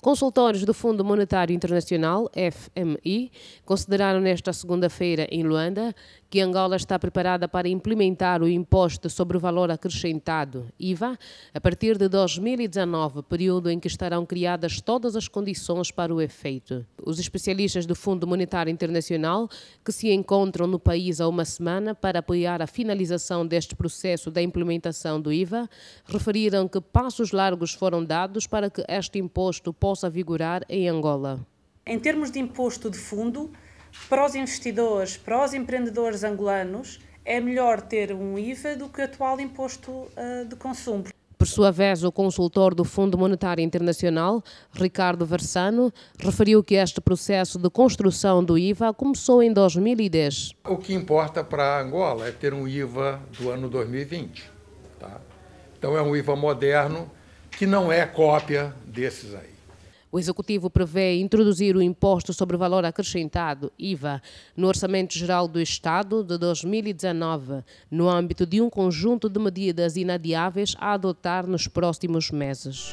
Consultores do Fundo Monetário Internacional, FMI, consideraram nesta segunda-feira em Luanda que Angola está preparada para implementar o imposto sobre o valor acrescentado, IVA, a partir de 2019, período em que estarão criadas todas as condições para o efeito. Os especialistas do Fundo Monetário Internacional, que se encontram no país há uma semana para apoiar a finalização deste processo da implementação do IVA, referiram que passos largos foram dados para que este imposto possa possa vigorar em Angola? Em termos de imposto de fundo, para os investidores, para os empreendedores angolanos, é melhor ter um IVA do que o atual imposto eh, de consumo. Por sua vez, o consultor do Fundo Monetário Internacional, Ricardo Versano, referiu que este processo de construção do IVA começou em 2010. O que importa para Angola é ter um IVA do ano 2020. Tá? Então é um IVA moderno que não é cópia desses aí. O Executivo prevê introduzir o imposto sobre valor acrescentado, IVA, no Orçamento Geral do Estado de 2019, no âmbito de um conjunto de medidas inadiáveis a adotar nos próximos meses.